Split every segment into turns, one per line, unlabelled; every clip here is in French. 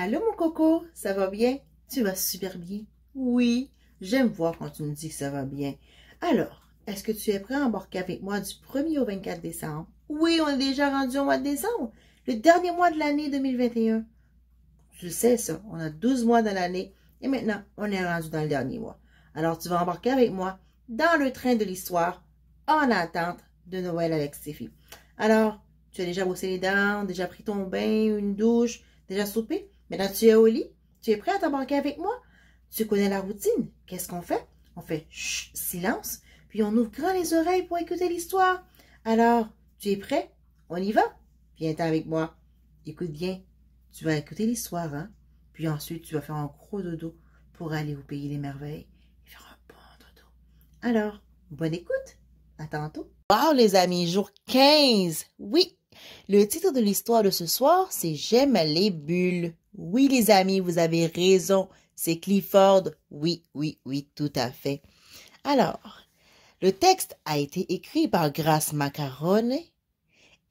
Allô, mon coco, ça va bien? Tu vas super bien? Oui, j'aime voir quand tu me dis que ça va bien. Alors, est-ce que tu es prêt à embarquer avec moi du 1er au 24 décembre? Oui, on est déjà rendu au mois de décembre, le dernier mois de l'année 2021. Je sais ça, on a 12 mois dans l'année et maintenant, on est rendu dans le dernier mois. Alors, tu vas embarquer avec moi dans le train de l'histoire en attente de Noël avec Stéphie. Alors, tu as déjà brossé les dents, déjà pris ton bain, une douche, déjà soupé? Maintenant, tu es au lit. Tu es prêt à t'embarquer avec moi? Tu connais la routine. Qu'est-ce qu'on fait? On fait chut, silence, puis on ouvre grand les oreilles pour écouter l'histoire. Alors, tu es prêt? On y va? Viens-t'en avec moi. Écoute bien. Tu vas écouter l'histoire, hein? Puis ensuite, tu vas faire un gros dodo pour aller au pays des merveilles et faire un bon dodo. Alors, bonne écoute. À tantôt. Wow, les amis, jour 15. Oui, le titre de l'histoire de ce soir, c'est J'aime les bulles. Oui, les amis, vous avez raison. C'est Clifford. Oui, oui, oui, tout à fait. Alors, le texte a été écrit par Grace Macarone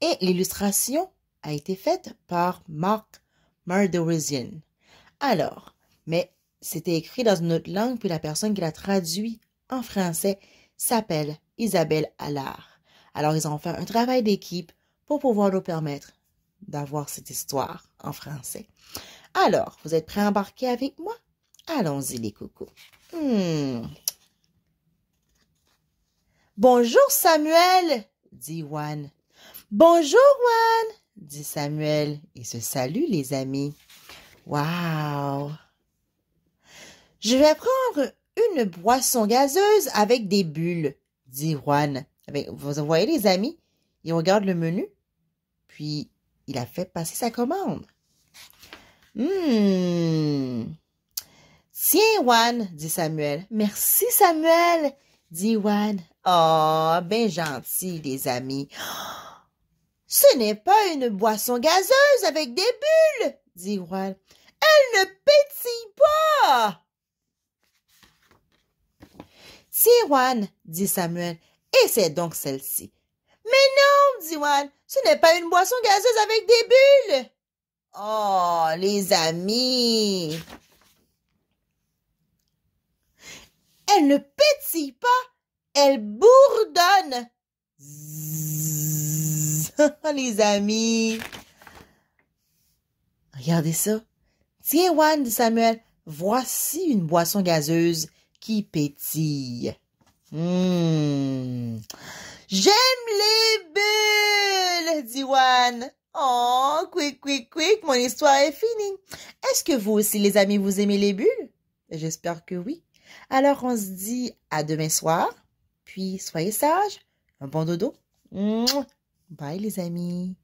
et l'illustration a été faite par Mark Mardorizian. Alors, mais c'était écrit dans une autre langue, puis la personne qui l'a traduit en français s'appelle Isabelle Allard. Alors, ils ont fait un travail d'équipe pour pouvoir nous permettre d'avoir cette histoire en français. Alors, vous êtes prêts à embarquer avec moi? Allons-y, les coucous. Hmm. Bonjour, Samuel, dit Juan. Bonjour, Juan, dit Samuel. et se salue les amis. Wow! Je vais prendre une boisson gazeuse avec des bulles, dit Juan. Vous voyez, les amis, ils regardent le menu puis, il a fait passer sa commande. Hum. Tiens, Juan, dit Samuel. Merci, Samuel, dit Juan. Oh, ah, bien gentil, les amis. Ce n'est pas une boisson gazeuse avec des bulles, dit Juan. Elle ne pétille pas. Tiens, Juan, dit Samuel, et c'est donc celle-ci. Mais non, dit Juan, ce n'est pas une boisson gazeuse avec des bulles. Oh, les amis. Elle ne pétille pas, elle bourdonne. les amis. Regardez ça. Tiens, Juan, dit Samuel, voici une boisson gazeuse qui pétille. Hmm. J'aime les bulles, dit one. Oh, quick, quick, quick, mon histoire est finie. Est-ce que vous aussi, les amis, vous aimez les bulles? J'espère que oui. Alors, on se dit à demain soir. Puis, soyez sages. Un bon dodo. Bye, les amis.